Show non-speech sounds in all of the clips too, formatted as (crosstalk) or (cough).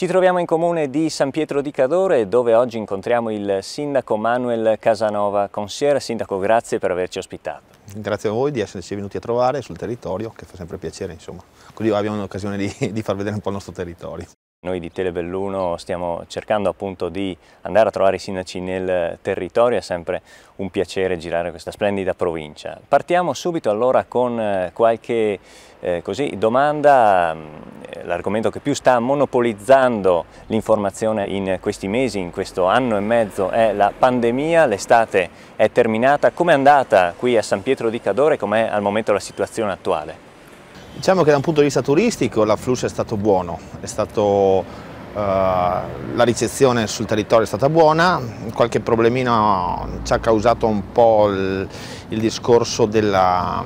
Ci troviamo in comune di San Pietro di Cadore dove oggi incontriamo il sindaco Manuel Casanova. Consigliere, sindaco grazie per averci ospitato. Grazie a voi di esserci venuti a trovare sul territorio che fa sempre piacere insomma, così abbiamo l'occasione di, di far vedere un po' il nostro territorio. Noi di Telebelluno stiamo cercando appunto di andare a trovare i sindaci nel territorio, è sempre un piacere girare questa splendida provincia. Partiamo subito allora con eh, qualche eh, così, domanda, mm, l'argomento che più sta monopolizzando l'informazione in questi mesi, in questo anno e mezzo è la pandemia, l'estate è terminata, com'è andata qui a San Pietro di Cadore, com'è al momento la situazione attuale? Diciamo che da un punto di vista turistico l'afflusso è stato buono, è stato Uh, la ricezione sul territorio è stata buona, qualche problemino ci ha causato un po' il, il discorso della,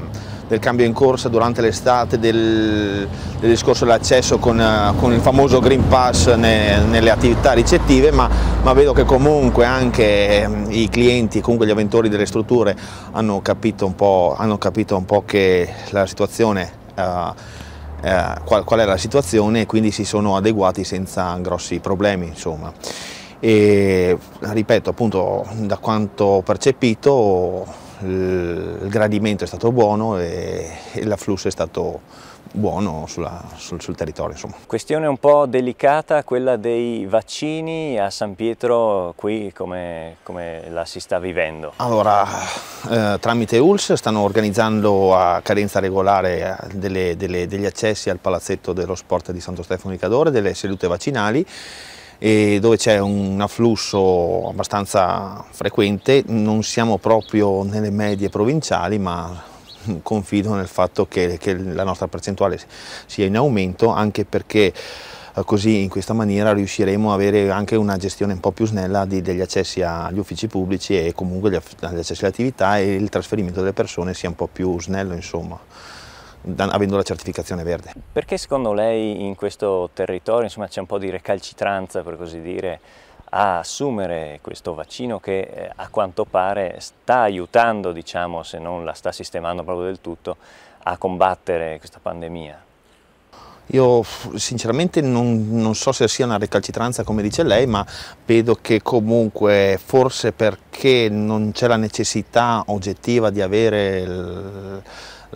del cambio in corsa durante l'estate, del, del, discorso dell'accesso con, uh, con, il famoso Green Pass ne, nelle attività ricettive, ma, ma, vedo che comunque anche eh, i clienti, comunque gli avventori delle strutture hanno capito un po', capito un po che la situazione è eh, eh, qual, qual, era la situazione e quindi si sono adeguati senza grossi problemi insomma. E ripeto appunto da quanto ho percepito eh, il gradimento è stato buono e, e l'afflusso è stato buono sulla, sul, sul, territorio. Insomma. Questione un po' delicata, quella dei vaccini a San Pietro, qui come, come la si sta vivendo? Allora, eh, tramite ULS stanno organizzando a cadenza regolare eh, delle, delle, degli accessi al palazzetto dello sport di Santo Stefano di Cadore, delle sedute vaccinali e dove c'è un afflusso abbastanza frequente, non siamo proprio nelle medie provinciali ma confido nel fatto che, che la nostra percentuale sia in aumento anche perché eh, così in questa maniera riusciremo ad avere anche una gestione un po' più snella di, degli accessi agli uffici pubblici e comunque gli, gli accessi attività e il trasferimento delle persone sia un po' più snello insomma avendo la certificazione verde. Perché secondo lei in questo territorio c'è un po' di recalcitranza, per così dire, a assumere questo vaccino che eh, a quanto pare sta aiutando, diciamo, se non la sta sistemando proprio del tutto, a combattere questa pandemia? Io sinceramente non, non, so se sia una recalcitranza come dice lei, ma vedo che comunque forse perché non c'è la necessità oggettiva di avere il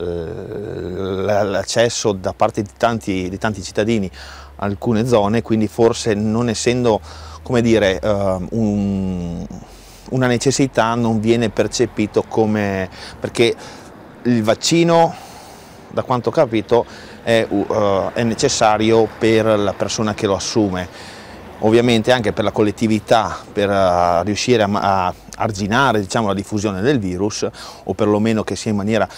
eh, l'accesso da parte di tanti, di tanti cittadini a alcune zone, quindi forse non essendo come dire, eh, un, una necessità non viene percepito come... perché il vaccino, da quanto ho capito, è, eh, è, necessario per la persona che lo assume. Ovviamente anche per la collettività, per riuscire a, a arginare diciamo, la diffusione del virus, o perlomeno che sia in maniera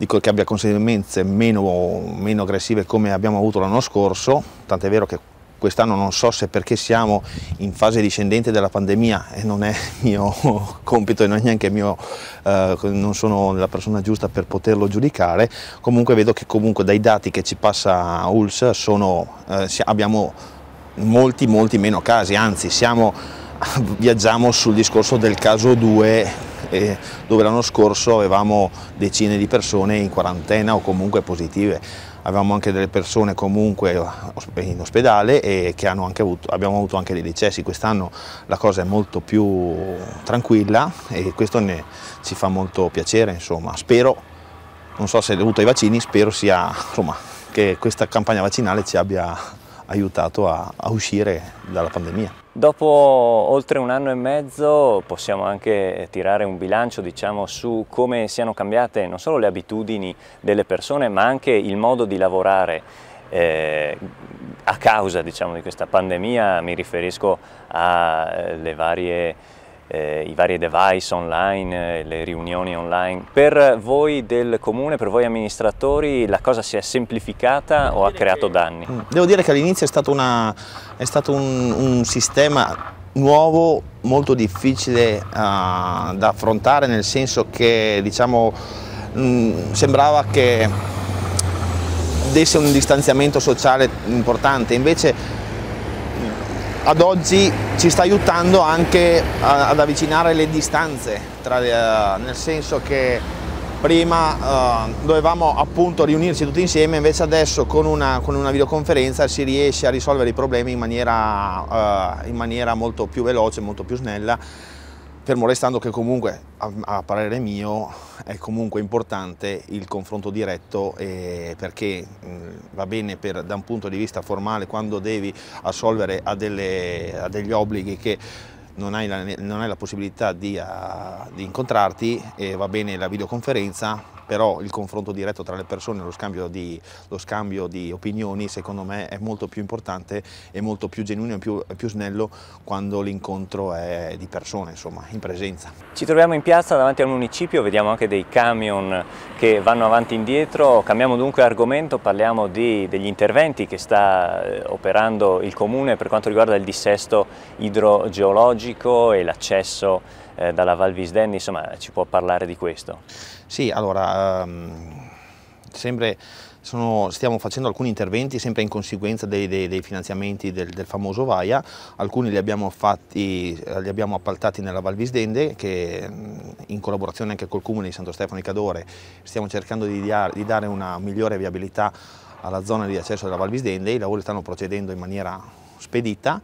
dico che abbia conseguenze meno, meno aggressive come abbiamo avuto l'anno scorso, tant'è vero che quest'anno non so se perché siamo in fase discendente della pandemia e non è (laughs) mio compito e non è neanche mio, eh, non sono la persona giusta per poterlo giudicare, comunque vedo che comunque dai dati che ci passa ULS sono, eh, abbiamo molti molti meno casi, anzi siamo, (laughs) viaggiamo sul discorso del caso 2 eh, dove l'anno scorso avevamo decine di persone in quarantena o comunque positive. Avevamo anche delle persone comunque eh, in ospedale e che avuto, abbiamo avuto anche dei decessi. Quest'anno la cosa è molto più tranquilla e questo ne, ci fa molto piacere. Insomma. Spero, non so se è dovuto ai vaccini, spero sia, insomma, che questa campagna vaccinale ci abbia aiutato a, a uscire dalla pandemia. Dopo oltre un anno e mezzo possiamo anche tirare un bilancio diciamo, su come siano cambiate non solo le abitudini delle persone ma anche il modo di lavorare. Eh, a causa diciamo, di questa pandemia mi riferisco alle eh, varie eh, i vari device online, eh, le riunioni online. Per voi del comune, per voi amministratori, la cosa si è semplificata o ha creato danni? Mm. Devo dire che all'inizio è stato, una, è stato un, un sistema nuovo, molto difficile uh, da affrontare, nel senso che diciamo, mh, mm, sembrava che desse un distanziamento sociale importante, invece ad oggi ci sta aiutando anche ad avvicinare le distanze, tra, eh, nel senso che prima eh, dovevamo appunto riunirci tutti insieme, invece adesso con una, con una, videoconferenza si riesce a risolvere i problemi in maniera, eh, in maniera molto più veloce, molto più snella fermo restando che comunque a, a, parere mio è comunque importante il confronto diretto eh, perché mh, va bene per, da un punto di vista formale quando devi assolvere a, delle, a degli obblighi che non hai la, non hai la possibilità di, a, di incontrarti, e va bene la videoconferenza, però il confronto diretto tra le persone, lo scambio, di, lo scambio di opinioni secondo me è molto più importante e molto più genuino e più, più snello quando l'incontro è di persone, insomma, in presenza. Ci troviamo in piazza davanti al municipio, vediamo anche dei camion che vanno avanti e indietro, cambiamo dunque argomento, parliamo di, degli interventi che sta eh, operando il comune per quanto riguarda il dissesto idrogeologico e l'accesso eh, dalla Val Visdenni, insomma ci può parlare di questo? Sì, allora, um, sempre sono, stiamo facendo alcuni interventi sempre in conseguenza dei, dei, dei finanziamenti del, del, famoso VAIA, alcuni li abbiamo, fatti, li abbiamo appaltati nella Val Visdende che mm, in collaborazione anche col Comune di Santo Stefano e Cadore stiamo cercando di, diar, di dare una migliore viabilità alla zona di accesso della Val Visdende, i lavori stanno procedendo in maniera spedita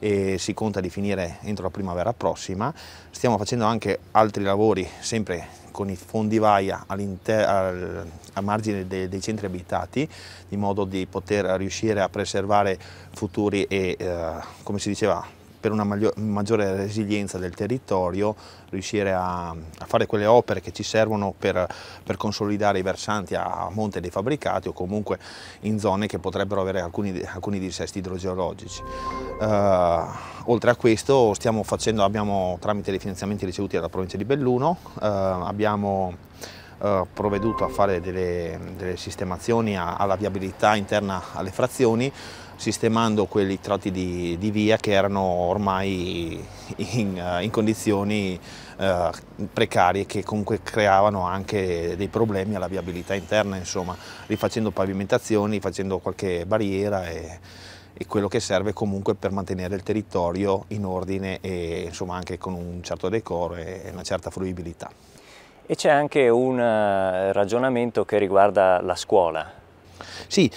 e si conta di finire entro la primavera prossima. Stiamo facendo anche altri lavori sempre con i fondivaia al, a margine dei, dei centri abitati in modo di poter riuscire a preservare futuri e eh, come si diceva per una maggiore resilienza del territorio, riuscire a, a fare quelle opere che ci servono per, per, consolidare i versanti a monte dei fabbricati o comunque in zone che potrebbero avere alcuni, alcuni dissesti idrogeologici. Eh, oltre a questo facendo, abbiamo tramite dei finanziamenti ricevuti dalla provincia di Belluno, eh, abbiamo eh, provveduto a fare delle, delle sistemazioni a, alla viabilità interna alle frazioni, sistemando quei tratti di, di via che erano ormai in, eh, in condizioni eh, precarie che comunque creavano anche dei problemi alla viabilità interna, insomma, rifacendo pavimentazioni, facendo qualche barriera e, e quello che serve comunque per mantenere il territorio in ordine e insomma anche con un certo decoro e una certa fruibilità. E c'è anche un eh, ragionamento che riguarda la scuola, sì,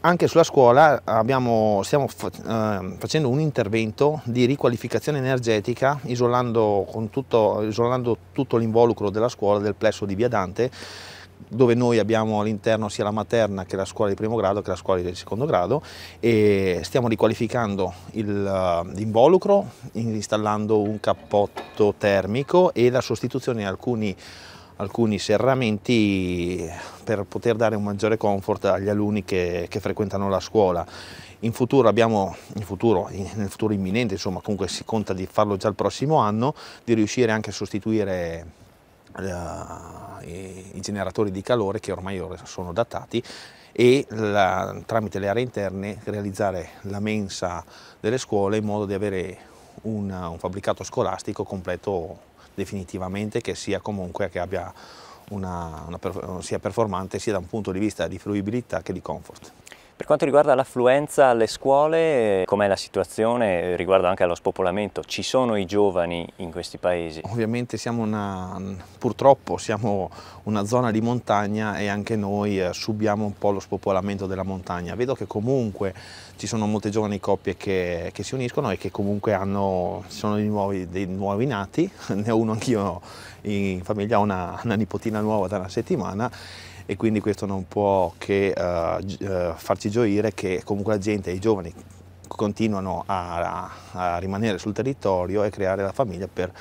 anche sulla scuola abbiamo, stiamo ehm, facendo un intervento di riqualificazione energetica isolando tutto, isolando tutto l'involucro della scuola del plesso di Via Dante dove noi abbiamo all'interno sia la materna che la scuola di primo grado che la scuola di secondo grado e stiamo riqualificando ehm, l'involucro installando un cappotto termico e la sostituzione di alcuni alcuni serramenti per poter dare un maggiore comfort agli alunni che, che frequentano la scuola. In futuro abbiamo, in futuro, nel futuro imminente, insomma, comunque si conta di farlo già il prossimo anno, di riuscire anche a sostituire eh, i generatori di calore che ormai sono datati e la, tramite le aree interne realizzare la mensa delle scuole in modo di avere un, un fabbricato scolastico completo definitivamente, che sia comunque che abbia una, una, sia performante sia da un punto di vista di fruibilità che di comfort. Per quanto riguarda l'affluenza alle scuole, eh, com'è la situazione eh, riguardo anche allo spopolamento? Ci sono i giovani in questi paesi? Ovviamente siamo una, purtroppo siamo una zona di montagna e anche noi eh, subiamo un po' lo spopolamento della montagna. Vedo che comunque ci sono molte giovani coppie che, che si uniscono e che comunque hanno, sono dei nuovi, dei nuovi nati, (laughs) ne ho uno anch'io in famiglia, ho una, una nipotina nuova da una settimana e quindi questo non può che uh, farci gioire che comunque la gente, i giovani continuano a, a, rimanere sul territorio e creare la famiglia per,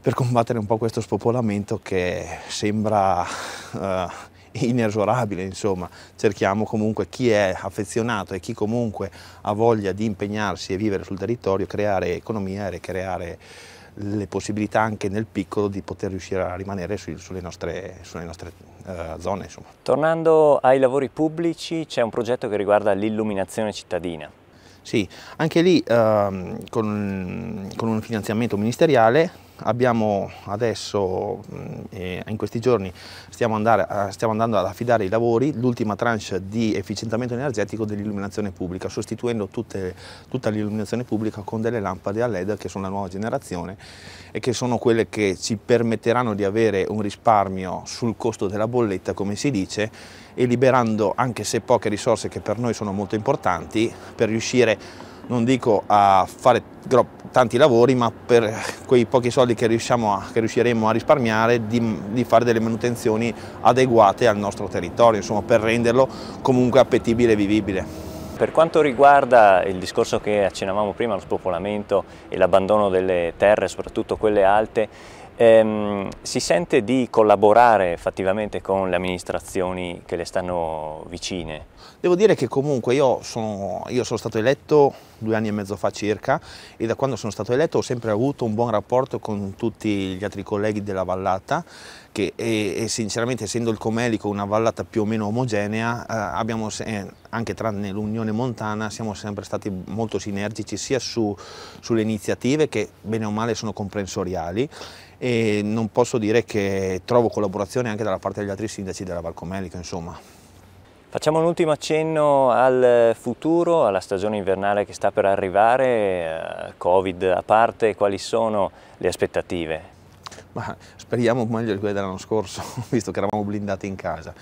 per combattere un po' questo spopolamento che sembra uh, inesorabile, insomma, cerchiamo comunque chi è affezionato e chi comunque ha voglia di impegnarsi e vivere sul territorio, creare economia e creare le possibilità anche nel piccolo di poter riuscire a rimanere su, sulle nostre, sulle nostre uh, zone. Insomma. Tornando ai lavori pubblici c'è un progetto che riguarda l'illuminazione cittadina. Sì, anche lì uh, con, con un finanziamento ministeriale Abbiamo adesso, mm, eh, in questi giorni, stiamo, andare, stiamo andando ad affidare i lavori, l'ultima tranche di efficientamento energetico dell'illuminazione pubblica, sostituendo tutte, tutta l'illuminazione pubblica con delle lampade a LED che sono la nuova generazione e che sono quelle che ci permetteranno di avere un risparmio sul costo della bolletta, come si dice, e liberando, anche se poche risorse che per noi sono molto importanti, per riuscire a non dico a fare tanti lavori, ma per quei pochi soldi che, a, che riusciremo a risparmiare di, di, fare delle manutenzioni adeguate al nostro territorio, insomma per renderlo comunque appetibile e vivibile. Per quanto riguarda il discorso che accennavamo prima, lo spopolamento e l'abbandono delle terre, soprattutto quelle alte, Ehm, si sente di collaborare effettivamente con le amministrazioni che le stanno vicine? Devo dire che comunque io sono, io sono, stato eletto due anni e mezzo fa circa e da quando sono stato eletto ho sempre avuto un buon rapporto con tutti gli altri colleghi della vallata che, e, e, sinceramente essendo il Comelico una vallata più o meno omogenea eh, abbiamo, eh, anche tranne l'Unione Montana siamo sempre stati molto sinergici sia su, sulle iniziative che bene o male sono comprensoriali e non posso dire che trovo collaborazione anche dalla parte degli altri sindaci della Valcomelica insomma. Facciamo un ultimo accenno al futuro, alla stagione invernale che sta per arrivare, eh, Covid a parte, quali sono le aspettative? Ma speriamo meglio di quelle dell'anno scorso, (laughs) visto che eravamo blindati in casa.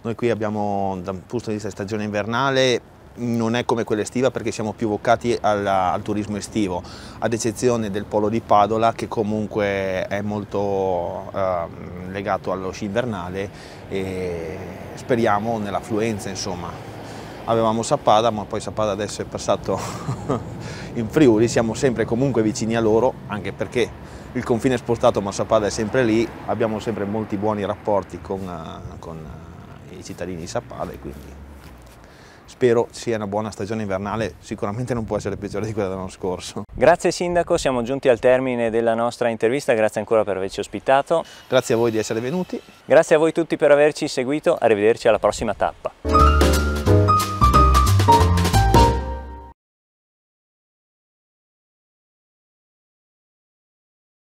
Noi qui abbiamo, dal punto di vista di stagione invernale, non è come quella estiva perché siamo più vocati al, al, turismo estivo, ad eccezione del polo di Padola che comunque è molto eh, legato allo sci invernale e speriamo nell'affluenza insomma. Avevamo Sapada ma poi Sapada adesso è passato (laughs) in Friuli, siamo sempre comunque vicini a loro anche perché il confine è spostato ma Sapada è sempre lì, abbiamo sempre molti buoni rapporti con, con i cittadini di Sapada e quindi spero sia una buona stagione invernale, sicuramente non può essere peggiore di quella dell'anno scorso. Grazie Sindaco, siamo giunti al termine della nostra intervista, grazie ancora per averci ospitato. Grazie a voi di essere venuti. Grazie a voi tutti per averci seguito, arrivederci alla prossima tappa.